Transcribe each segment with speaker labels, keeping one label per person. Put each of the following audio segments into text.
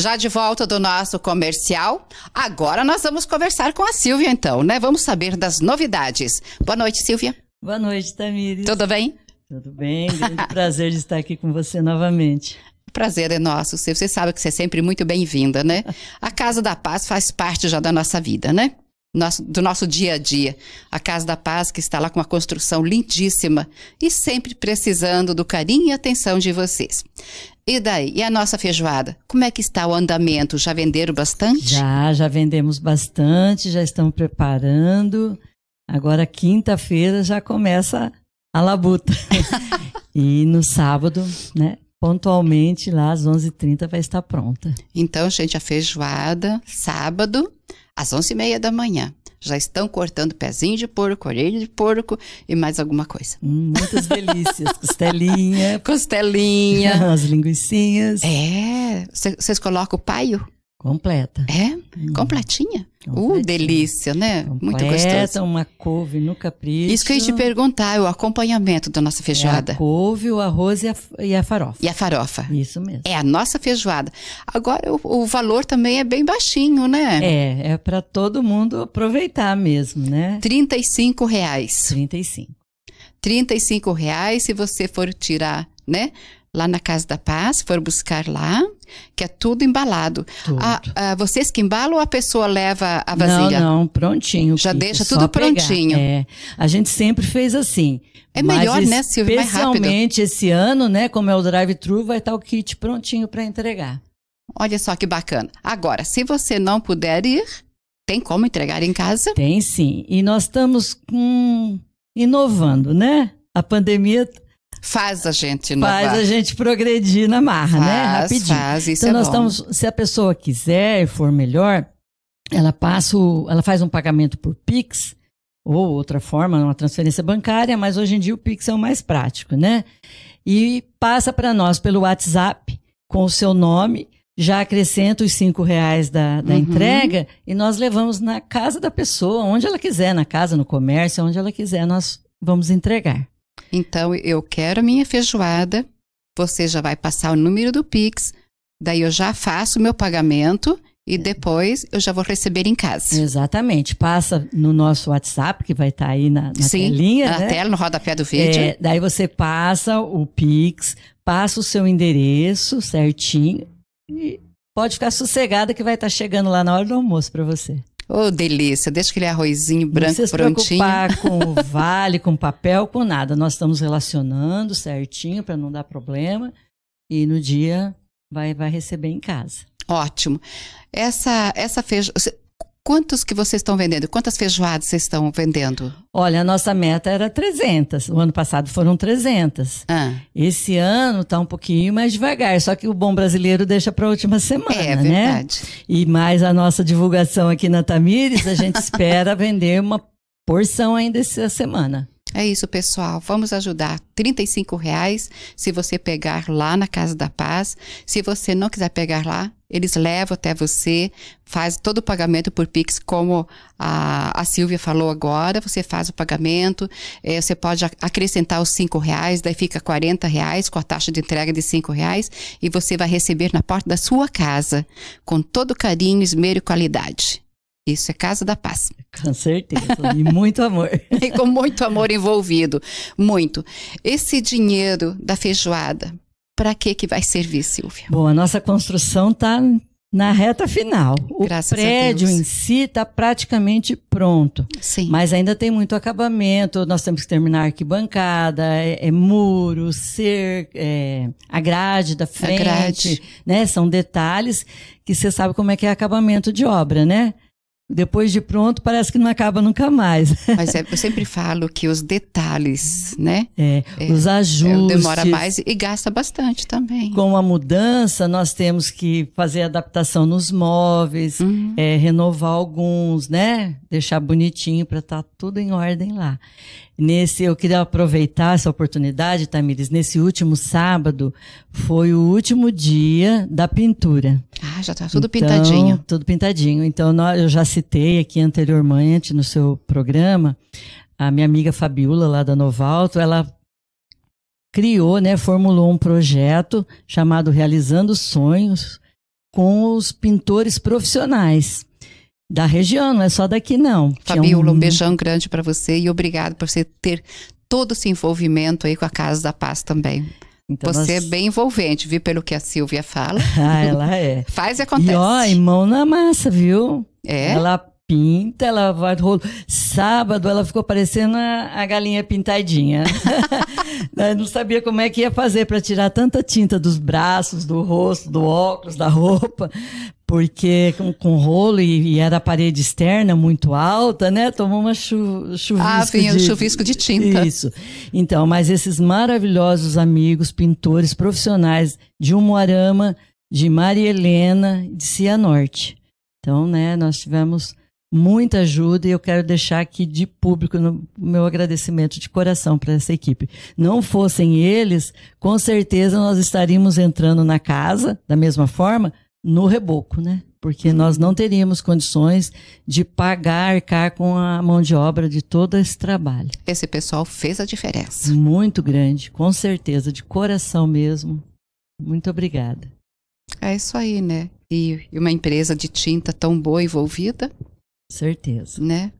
Speaker 1: Já de volta do nosso comercial, agora nós vamos conversar com a Silvia, então, né? Vamos saber das novidades. Boa noite, Silvia. Boa noite, Tamires. Tudo bem? Tudo bem, grande prazer de estar aqui com você novamente. Prazer é nosso, Silvia. Você sabe que você é sempre muito bem-vinda, né? A Casa da Paz faz parte já da nossa vida, né? nosso, do nosso dia a dia. A Casa da Paz, que está lá com uma construção lindíssima e sempre precisando do carinho e atenção de vocês. E daí? E a nossa feijoada? Como é que está o andamento? Já venderam bastante?
Speaker 2: Já, já vendemos bastante, já estamos preparando. Agora, quinta-feira, já começa a labuta. e no sábado, né? Pontualmente, lá às 11h30 vai estar pronta.
Speaker 1: Então, gente, a feijoada, sábado, às onze e meia da manhã. Já estão cortando pezinho de porco, orelha de porco e mais alguma coisa. Hum, muitas delícias. Costelinha. Costelinha. As linguiçinhas. É. Vocês colocam o paio? Completa. É? Hum. Completinha? Uh, delícia, né? Completa, Muito gostosa.
Speaker 2: uma couve no capricho. Isso que eu ia te
Speaker 1: perguntar, o acompanhamento da nossa feijoada. É a couve, o arroz e a, e a farofa. E a farofa. Isso mesmo. É a nossa feijoada. Agora, o, o valor também é bem baixinho, né? É, é para todo mundo aproveitar mesmo, né? R$ reais. 35. 35 reais se você for tirar, né? lá na Casa da Paz, for buscar lá, que é tudo embalado. Tudo. A, ah, a, ah, vocês que embalam ou a pessoa leva a vasilha? Não,
Speaker 2: não, prontinho. Já Kiko, deixa tudo prontinho. É, a gente sempre fez assim. É melhor, né, Silvia? Mais rápido. Especialmente esse ano, né, como é o drive-thru, vai estar o kit prontinho para entregar. Olha só que bacana.
Speaker 1: Agora, se você não puder ir, tem como entregar em casa?
Speaker 2: Tem sim. E nós estamos hum, inovando, né? A pandemia faz a gente inovar. Faz a gente progredir na marra, né? faz, né? Rapidinho. Faz, isso então, é nós bom. estamos. Se a pessoa quiser e for melhor, ela passa o, ela faz um pagamento por Pix ou outra forma, uma transferência bancária, mas hoje em dia o Pix é o mais prático, né? E passa para nós pelo WhatsApp com o seu nome, já acrescenta os cinco reais da, da uhum. entrega e nós levamos na casa da pessoa, onde ela quiser, na casa, no comércio, onde ela quiser, nós vamos entregar. Então, eu quero a minha
Speaker 1: feijoada, você já vai passar o número do Pix, daí eu já faço o meu pagamento e é. depois eu já vou receber em casa.
Speaker 2: Exatamente. Passa no nosso WhatsApp, que vai estar tá aí na, na Sim, telinha. Na né? tela, no rodapé do vídeo. É, daí você passa o Pix, passa o seu endereço certinho e pode ficar sossegada que vai estar tá chegando lá na hora do almoço para você. Ô, oh, delícia, deixa aquele arrozinho branco prontinho. Não se preocupar com o vale, com papel, com nada. Nós estamos relacionando certinho para não dar problema. E no dia vai, vai receber em casa.
Speaker 1: Ótimo. Essa, essa feijoada. Quantos que vocês estão vendendo? Quantas feijoadas vocês estão vendendo?
Speaker 2: Olha, a nossa meta era 300. O ano passado foram 300. Ah. Esse ano está um pouquinho mais devagar, só que o bom brasileiro deixa para a última semana, é, verdade. É né? verdade. E mais a nossa divulgação aqui na Tamires, a gente espera vender uma porção ainda essa semana. É isso, pessoal. Vamos ajudar. R$
Speaker 1: reais se você pegar lá na Casa da Paz. Se você não quiser pegar lá, eles levam até você, faz todo o pagamento por Pix, como a, a Silvia falou agora. Você faz o pagamento, é, você pode acrescentar os cinco reais, daí fica R$ reais com a taxa de entrega de cinco reais e você vai receber na porta da sua casa, com todo carinho, esmero e qualidade. Isso é casa da paz. Com certeza. E muito amor. e com muito amor envolvido. Muito. Esse dinheiro
Speaker 2: da feijoada, para que que vai servir, Silvia? Bom, a nossa construção está na reta final. O Graças prédio em si está praticamente pronto. Sim. Mas ainda tem muito acabamento. Nós temos que terminar arquibancada, é, é muro, ser é, a grade da frente. Grade. Né? São detalhes que você sabe como é que é acabamento de obra, né? depois de pronto, parece que não acaba nunca mais. Mas é, eu sempre falo que os detalhes, né? É, é, os é, ajustes. demora mais e gasta bastante também. Com a mudança, nós temos que fazer adaptação nos móveis, uhum. É, renovar alguns, né? Deixar bonitinho para estar tá tudo em ordem lá. Nesse, eu queria aproveitar essa oportunidade, Tamires. Nesse último sábado foi o último dia da pintura. Ah, já está tudo então, pintadinho. Tudo pintadinho. Então, nós, eu já se citei aqui anteriormente no seu programa, a minha amiga Fabiola, lá da Novalto, ela criou, né, formulou um projeto chamado Realizando Sonhos com os pintores profissionais da região, não é só daqui não. É Fabiola, um... um beijão
Speaker 1: grande para você e obrigado por você ter todo esse envolvimento aí com a Casa da Paz
Speaker 2: também. Então Você nós... é
Speaker 1: bem envolvente, viu, pelo que a Silvia fala. ah, ela é. Faz e
Speaker 2: acontece. E ó, e mão na massa, viu? É. Ela pinta, ela vai rolo. Sábado ela ficou parecendo a, a galinha pintadinha. não sabia como é que ia fazer para tirar tanta tinta dos braços, do rosto, do óculos, da roupa, porque com, com rolo e, e, era a parede externa muito alta, né? Tomou uma chu, chuvisco. Ah, vinha de, chuvisco de tinta. Isso. Então, mas esses maravilhosos amigos, pintores profissionais de Umuarama, de Maria Helena, de Cianorte. Então, né, nós tivemos muita ajuda e eu quero deixar aqui de público o meu agradecimento de coração para essa equipe. Não fossem eles, com certeza nós estaríamos entrando na casa da mesma forma, no reboco, né? Porque nós não teríamos condições de pagar, arcar com a mão de obra de todo esse trabalho.
Speaker 1: Esse pessoal fez a diferença.
Speaker 2: Muito grande, com certeza, de coração mesmo. Muito obrigada.
Speaker 1: É isso aí, né? E uma empresa de tinta tão boa envolvida. Certeza. Né?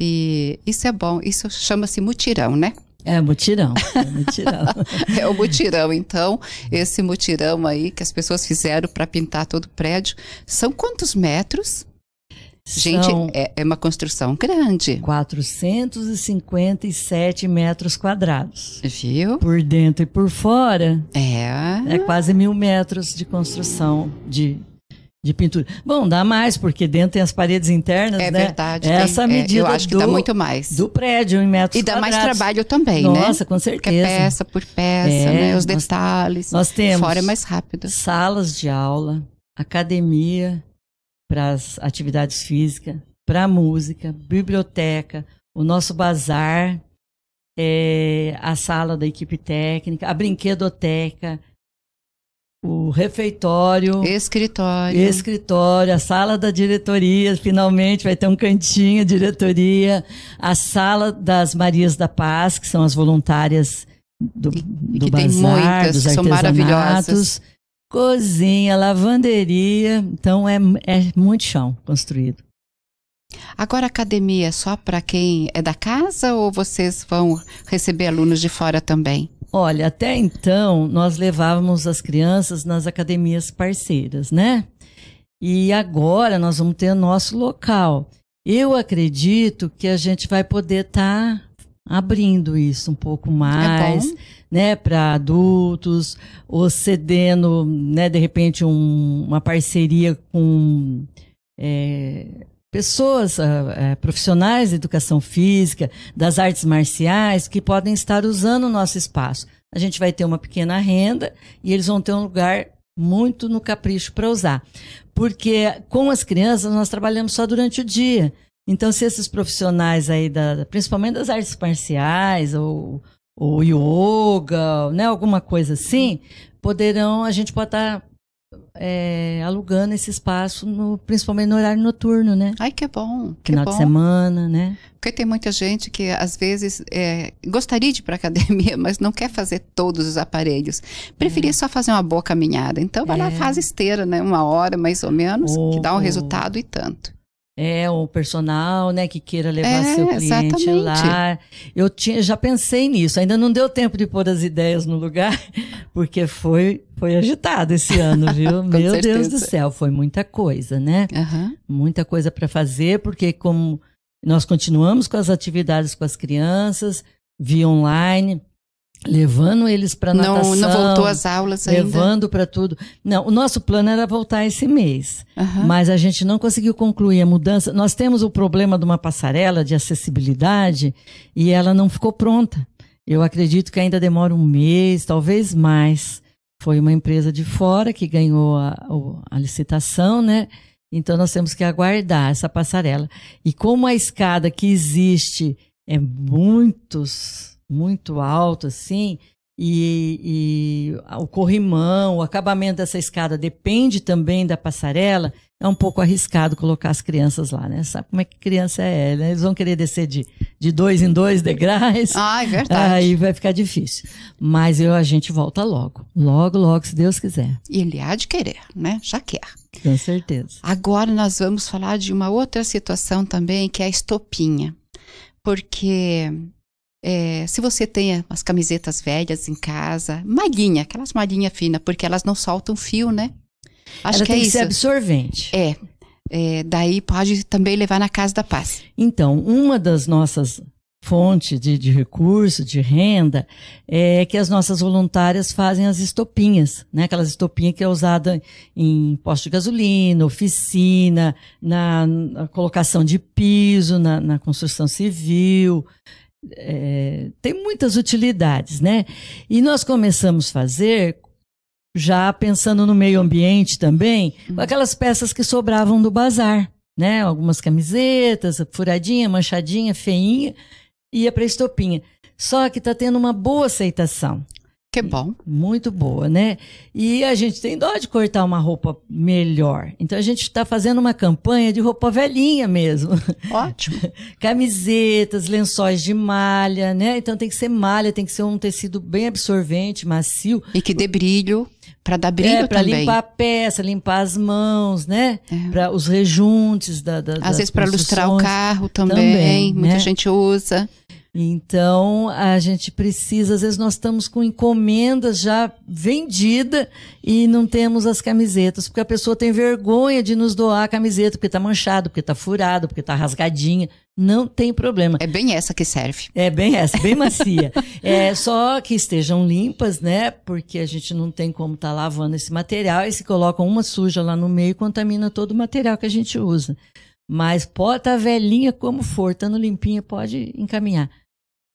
Speaker 1: E isso é bom, isso chama-se mutirão, né? É mutirão, é mutirão. é o mutirão. Então, esse mutirão aí que as pessoas fizeram para pintar todo o prédio, são quantos metros? São Gente, é, é, uma construção grande.
Speaker 2: 457 metros quadrados. Viu? Por dentro e por fora. É. É quase mil metros de construção de de pintura. Bom, dá mais, porque dentro tem as paredes internas, é né? Verdade, é Essa tem, medida é, eu acho que do, dá muito mais. do prédio em metros E dá quadrados. mais trabalho também, Nossa, né? Nossa, com é certeza. Porque peça por peça,
Speaker 1: é, né? Os nós, detalhes. Nós
Speaker 2: temos. Fora é mais rápido. Salas de aula, academia para as atividades físicas, para música, biblioteca, o nosso bazar, é, a sala da equipe técnica, a brinquedoteca, o refeitório, escritório, escritório, a sala da diretoria, finalmente vai ter um cantinho diretoria, a sala das Marias da Paz, que são as voluntárias do, e, do que bazar, tem muitas, dos que são maravilhosas. Cozinha, lavanderia, então é, é muito chão construído. Agora, academia é só para
Speaker 1: quem é da casa ou vocês vão receber alunos de fora também?
Speaker 2: Olha, até então nós levávamos as crianças nas academias parceiras, né? E agora nós vamos ter nosso local. Eu acredito que a gente vai poder estar tá abrindo isso um pouco é mais, é né, para adultos, ou cedendo, né, de repente um, uma parceria com é, pessoas, ah, eh, profissionais da educação física, das artes marciais, que podem estar usando o nosso espaço. A gente vai ter uma pequena renda e eles vão ter um lugar muito no capricho para usar. Porque com as crianças nós trabalhamos só durante o dia. Então, se esses profissionais aí, da, principalmente das artes marciais, ou, ou yoga, né, alguma coisa assim, poderão, a gente pode estar tá é, alugando esse espaço, no, principalmente no horário noturno, né? Ai, que bom. Final que bom. de semana, né?
Speaker 1: Porque tem muita gente que às vezes é, gostaria de ir para academia, mas não quer fazer todos os aparelhos. Preferia é. só fazer uma boa caminhada. Então vai lá, é. faz esteira, né? Uma hora mais ou menos, oh. que dá um resultado e tanto.
Speaker 2: É, o personal, né, que queira levar é, seu cliente exatamente. lá. Eu tinha, já pensei nisso, ainda não deu tempo de pôr as ideias no lugar, porque foi, foi agitado esse ano, viu? Meu certeza. Deus do céu, foi muita coisa, né? Uhum. Muita coisa para fazer, porque como nós continuamos com as atividades com as crianças, via online, levando eles para natação. Não, não voltou às aulas ainda. Levando para tudo. Não, o nosso plano era voltar esse mês, uhum. mas a gente não conseguiu concluir a mudança. Nós temos o problema de uma passarela de acessibilidade e ela não ficou pronta. Eu acredito que ainda demora um mês, talvez mais. Foi uma empresa de fora que ganhou a, a licitação, né? Então nós temos que aguardar essa passarela. E como a escada que existe é muitos muito alto, assim, e, e, o corrimão, o acabamento dessa escada depende também da passarela, é um pouco arriscado colocar as crianças lá, né? Sabe como é que criança é, né? Eles vão querer descer de, de dois em dois degraus. Ah, é verdade. Aí vai ficar difícil. Mas eu, a gente volta logo. Logo, logo, se Deus quiser. E ele há de querer, né? Já quer. Com certeza.
Speaker 1: Agora nós vamos falar de uma outra situação também, que é a estopinha. Porque é, se você tem as camisetas velhas em casa, malhinha, aquelas malhinha fina, porque elas não soltam fio, né? Acho Ela que tem é que isso. ser
Speaker 2: absorvente.
Speaker 1: É. é. Daí pode também levar na casa
Speaker 2: da paz. Então, uma das nossas fontes de, de recurso, de renda, é que as nossas voluntárias fazem as estopinhas, né? Aquelas estopinhas que é usada em posto de gasolina, oficina, na, na colocação de piso, na, na construção civil é, tem muitas utilidades, né? E nós começamos a fazer já pensando no meio ambiente também, com aquelas peças que sobravam do bazar, né? Algumas camisetas, furadinha, manchadinha, feinha, ia para estopinha. Só que está tendo uma boa aceitação. Que bom. Muito boa, né? E a gente tem dó de cortar uma roupa melhor. Então a gente está fazendo uma campanha de roupa velhinha mesmo. Ótimo. Camisetas, lençóis de malha, né? Então tem que ser malha, tem que ser um tecido bem absorvente, macio. E que dê brilho. Para dar brilho é, pra também. Para limpar a peça, limpar as mãos, né? É. Para os rejuntes da, da Às vezes para lustrar o carro também. também muita né? gente usa. Então, a gente precisa, às vezes nós estamos com encomendas já vendida e não temos as camisetas, porque a pessoa tem vergonha de nos doar a camiseta, porque está manchado, porque está furado, porque está rasgadinha. Não tem problema. É bem essa que serve. É bem essa, bem macia. é só que estejam limpas, né? Porque a gente não tem como estar tá lavando esse material e se coloca uma suja lá no meio contamina todo o material que a gente usa. Mas pode estar tá velhinha como for, estando limpinha, pode encaminhar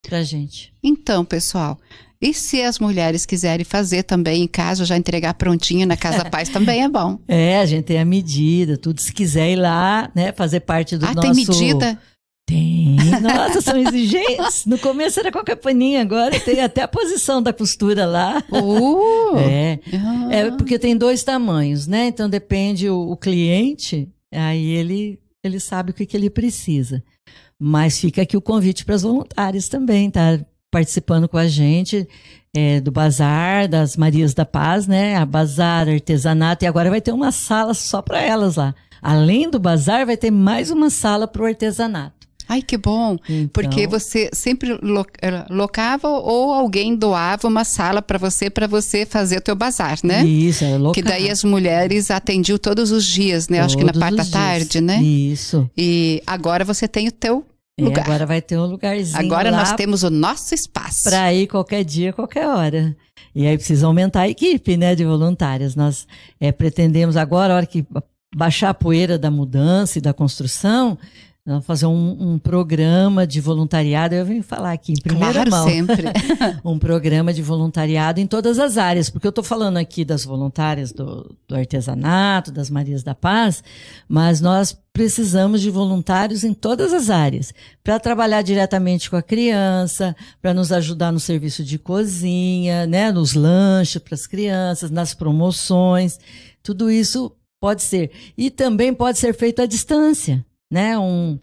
Speaker 2: pra gente. Então, pessoal, e se as mulheres
Speaker 1: quiserem fazer também em casa, já entregar prontinho na Casa Paz também é bom.
Speaker 2: É, a gente tem a medida, tudo. Se quiser ir lá, né, fazer parte do ah, nosso... Ah, tem medida? Tem. Nossa, são exigentes. No começo era com a agora tem até a posição da costura lá. Uh, é. Uh. é porque tem dois tamanhos, né? Então depende o, o cliente, aí ele ele sabe o que, que ele precisa. Mas fica aqui o convite para as voluntárias também, tá? Participando com a gente é, do Bazar, das Marias da Paz, né? A Bazar, artesanato, e agora vai ter uma sala só para elas lá. Além do bazar, vai ter mais uma sala para o artesanato. Ai, que bom! Então... Porque
Speaker 1: você sempre eh, locava ou alguém doava uma sala para você, para você fazer o teu bazar, né? Isso,
Speaker 2: é locava. Que daí as
Speaker 1: mulheres atendiam todos os dias, né? Todos Acho que na parte da tarde, dias. né? Isso. E agora você tem o teu é, agora
Speaker 2: vai ter um lugarzinho. Agora nós temos o nosso espaço. Para ir qualquer dia, qualquer hora. E aí precisa aumentar a equipe né, de voluntárias. Nós é, pretendemos agora, a hora que baixar a poeira da mudança e da construção, vamos fazer um, um, programa de voluntariado. Eu venho falar aqui em primeira claro, mão. sempre. um programa de voluntariado em todas as áreas, porque eu estou falando aqui das voluntárias do, do artesanato, das Marias da Paz, mas nós precisamos de voluntários em todas as áreas para trabalhar diretamente com a criança, para nos ajudar no serviço de cozinha, né, nos lanches para as crianças, nas promoções. Tudo isso pode ser. E também pode ser feito à distância né? Um,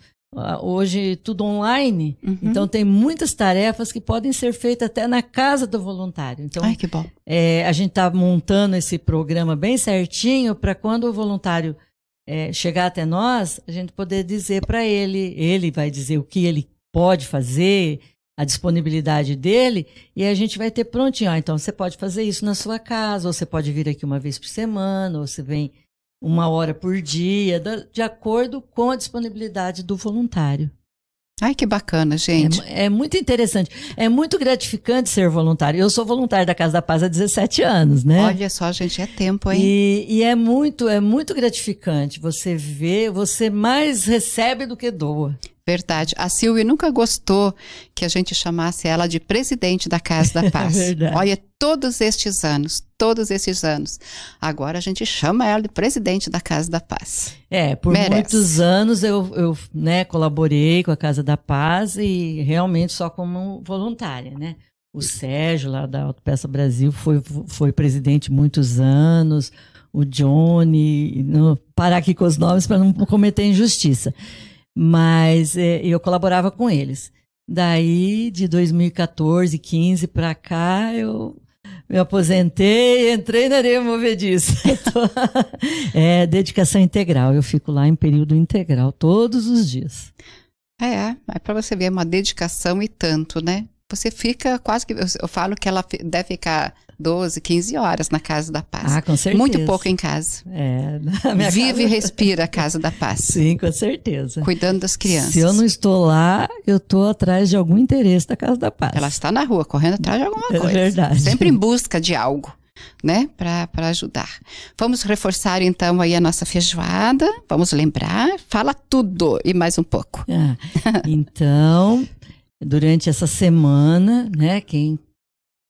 Speaker 2: hoje tudo online, uhum. então tem muitas tarefas que podem ser feitas até na casa do voluntário. Então, Ai, que bom. É, a gente está montando esse programa bem certinho para quando o voluntário é, chegar até nós, a gente poder dizer para ele, ele vai dizer o que ele pode fazer, a disponibilidade dele, e a gente vai ter prontinho. Ah, então você pode fazer isso na sua casa, ou você pode vir aqui uma vez por semana, ou você vem uma hora por dia, de acordo com a disponibilidade do voluntário. Ai, que bacana, gente. É, é, muito interessante. É muito gratificante ser voluntário. Eu sou voluntário da Casa da Paz há 17 anos, né? Olha só, gente, é tempo, hein? E, e é muito, é muito gratificante. Você vê, você mais recebe do que doa. Verdade. A Silvia
Speaker 1: nunca gostou que a gente chamasse ela de presidente da Casa da Paz. É verdade. Olha, todos estes anos, todos esses anos. Agora a gente chama ela de presidente da Casa da Paz.
Speaker 2: É, por Merece. muitos anos eu, eu né, colaborei com a Casa da Paz e realmente só como voluntária, né? O Sérgio, lá da Autopeça Brasil, foi, foi presidente muitos anos. O Johnny, no, parar aqui com os nomes para não cometer injustiça mas é, eu colaborava com eles. Daí, de 2014, 15 para cá, eu me aposentei, entrei na areia movediça. Então, é dedicação integral. Eu fico lá em período integral todos os dias. É, é para você
Speaker 1: ver é uma dedicação e tanto, né? Você fica quase que eu falo que ela deve ficar 12, 15 horas na Casa da Paz. Ah, com certeza. Muito pouco em casa.
Speaker 2: É, Vive casa... e
Speaker 1: respira a Casa da Paz. Sim, com certeza. Cuidando das crianças.
Speaker 2: Se eu não estou lá, eu
Speaker 1: estou atrás de algum interesse da Casa da Paz. Ela está na rua, correndo atrás de alguma é coisa. É verdade. Sempre em busca de algo né, para ajudar. Vamos reforçar então aí a nossa feijoada, vamos lembrar, fala tudo e mais um pouco.
Speaker 2: Ah, então, durante essa semana, né, quem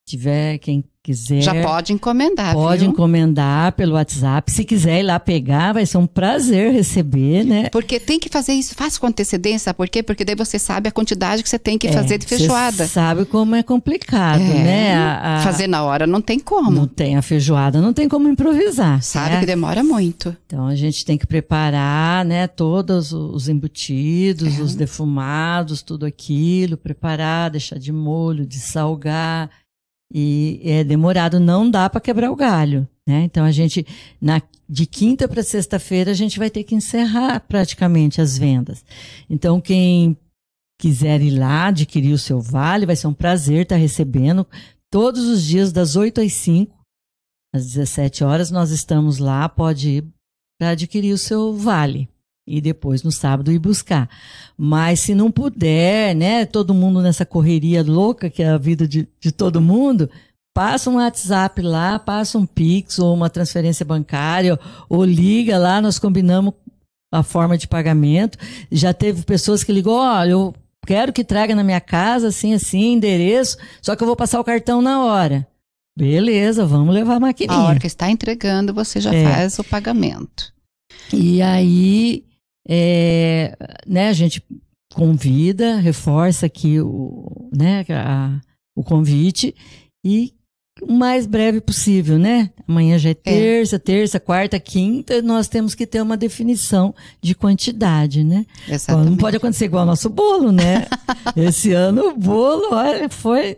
Speaker 2: tiver, quem quiser. Já pode encomendar. Pode viu? encomendar pelo WhatsApp. Se quiser ir lá pegar, vai ser um
Speaker 1: prazer receber, né? Porque tem que fazer isso, faz com antecedência, por quê? Porque daí você sabe a quantidade que você tem que é, fazer de feijoada. Você sabe
Speaker 2: como é complicado, é, né? A, a... Fazer na hora não tem como. Não tem a feijoada, não tem como improvisar. Sabe né? que demora muito. Então a gente tem que preparar, né, todos os embutidos, é. os defumados, tudo aquilo, preparar, deixar de molho, de salgar e é demorado, não dá para quebrar o galho. Né? Então a gente, na, de quinta para sexta-feira, a gente vai ter que encerrar praticamente as vendas. Então quem quiser ir lá adquirir o seu vale, vai ser um prazer estar tá recebendo. Todos os dias, das 8 às 5, às 17 horas, nós estamos lá, pode ir para adquirir o seu vale e depois no sábado ir buscar. Mas se não puder, né, todo mundo nessa correria louca que é a vida de, de todo mundo, passa um WhatsApp lá, passa um Pix ou uma transferência bancária, ou liga lá, nós combinamos a forma de pagamento. Já teve pessoas que ligou, olha, eu quero que traga na minha casa, assim, assim, endereço, só que eu vou passar o cartão na hora. Beleza, vamos levar a maquininha. A hora que está entregando, você já é. faz o pagamento. E aí, é, né, a gente convida, reforça aqui o, né, a, o convite e o mais breve possível, né? Amanhã já é, é. terça, é. terça, quarta, quinta, nós temos que ter uma definição de quantidade, né? Exatamente. Não pode acontecer igual ao nosso bolo, né? Esse ano o bolo, olha, foi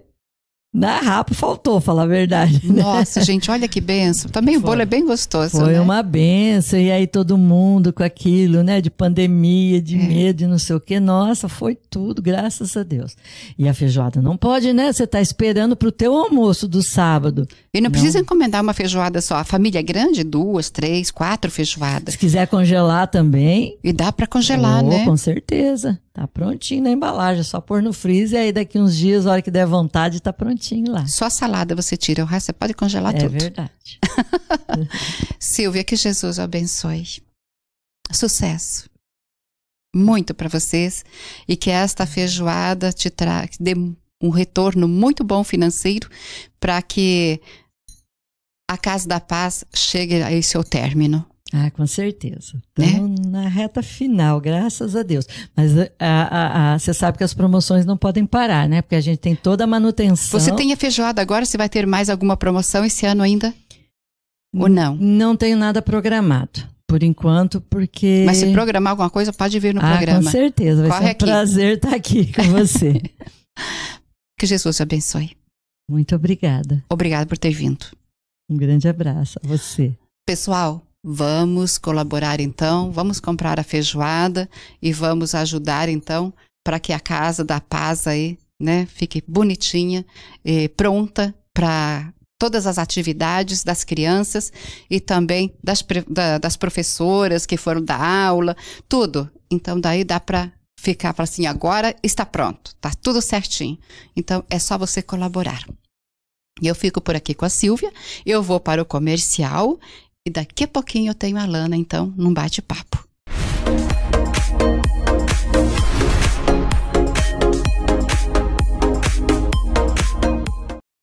Speaker 2: na né? rapa faltou, falar a verdade. Né? Nossa, gente, olha que benção. Também Foi. o bolo é bem gostoso. Foi né? uma benção. E aí todo mundo com aquilo, né? De pandemia, de é. medo, não sei o quê. Nossa, foi tudo, graças a Deus. E a feijoada não pode, né? Você está esperando para o teu almoço do sábado.
Speaker 1: E não, não, precisa encomendar uma feijoada só. A família é grande, duas, três, quatro feijoadas. Se quiser
Speaker 2: congelar também. E dá para congelar, oh, né? Com certeza. Tá prontinho na embalagem, é só pôr no freezer e aí daqui uns dias, a hora que der vontade, tá prontinho lá. Só a salada você tira, o resto
Speaker 1: você pode congelar é tudo. É
Speaker 2: verdade.
Speaker 1: Silvia, que Jesus o abençoe. Sucesso. Muito para vocês e que esta feijoada te traga um retorno muito bom financeiro para que
Speaker 2: a Casa da Paz chegue a esse seu término. Ah, com certeza. Estamos né? na reta final, graças a Deus. Mas você eh, a, a, a, sabe que as promoções não podem parar, né? Porque a gente tem toda a manutenção. Você tem a feijoada agora? Você vai ter mais alguma
Speaker 1: promoção esse ano ainda?
Speaker 2: Ou não? Não tenho nada programado. Por enquanto, porque. Mas se programar
Speaker 1: alguma coisa, pode
Speaker 2: vir no ah, programa. Com certeza, vai Corre ser um aqui. prazer estar tá aqui com você.
Speaker 1: que Jesus te abençoe. Muito obrigada. Obrigada por ter
Speaker 2: vindo. Um grande abraço a você.
Speaker 1: Pessoal, Vamos colaborar então, vamos comprar a feijoada e vamos ajudar então para que a casa da paz aí, né, fique bonitinha, e pronta para todas as atividades das crianças e também das, da, das professoras que foram da aula, tudo. Então daí dá para ficar para assim, agora está pronto, tá tudo certinho. Então é só você colaborar. Eu fico por aqui com a Silvia, eu vou para o comercial e daqui a pouquinho eu tenho a Lana, então, num
Speaker 2: bate-papo.